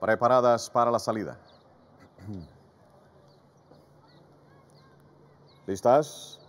preparadas para la salida. ¿Listas?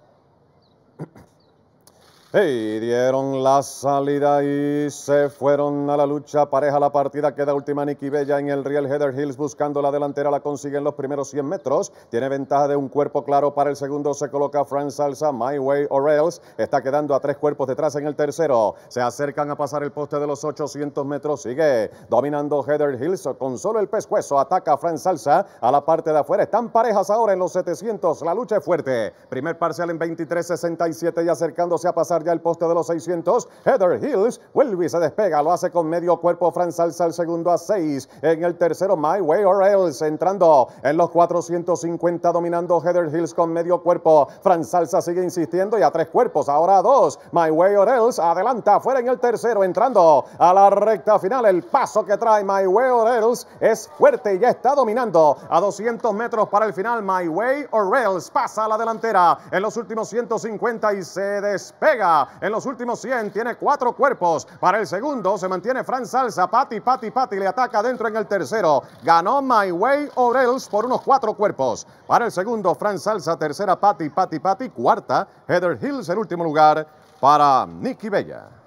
Y dieron la salida y se fueron a la lucha. Pareja la partida. Queda última Nicky Bella en el riel, Heather Hills buscando la delantera. La consigue en los primeros 100 metros. Tiene ventaja de un cuerpo claro para el segundo. Se coloca Fran Salsa, My Way or Else. Está quedando a tres cuerpos detrás en el tercero. Se acercan a pasar el poste de los 800 metros. Sigue dominando Heather Hills con solo el pescuezo. Ataca a Fran Salsa a la parte de afuera. Están parejas ahora en los 700. La lucha es fuerte. Primer parcial en 23.67 y acercándose a pasar ya al poste de los 600. Heather Hills, Welby se despega, lo hace con medio cuerpo. Fran Salsa el segundo a 6. En el tercero, My Way or Else, entrando en los 450, dominando Heather Hills con medio cuerpo. Fran Salsa sigue insistiendo y a tres cuerpos, ahora a dos. My Way or Else adelanta, fuera en el tercero, entrando a la recta final. El paso que trae My Way or Else es fuerte y ya está dominando a 200 metros para el final. My Way or Else pasa a la delantera en los últimos 150 y se despega en los últimos 100 tiene cuatro cuerpos. Para el segundo se mantiene Fran Salsa. Pati, Pati, Pati le ataca dentro en el tercero. Ganó My Way Orels por unos cuatro cuerpos. Para el segundo, Fran Salsa. Tercera, Pati, Pati, Pati. Cuarta, Heather Hills, en último lugar para Nicky Bella.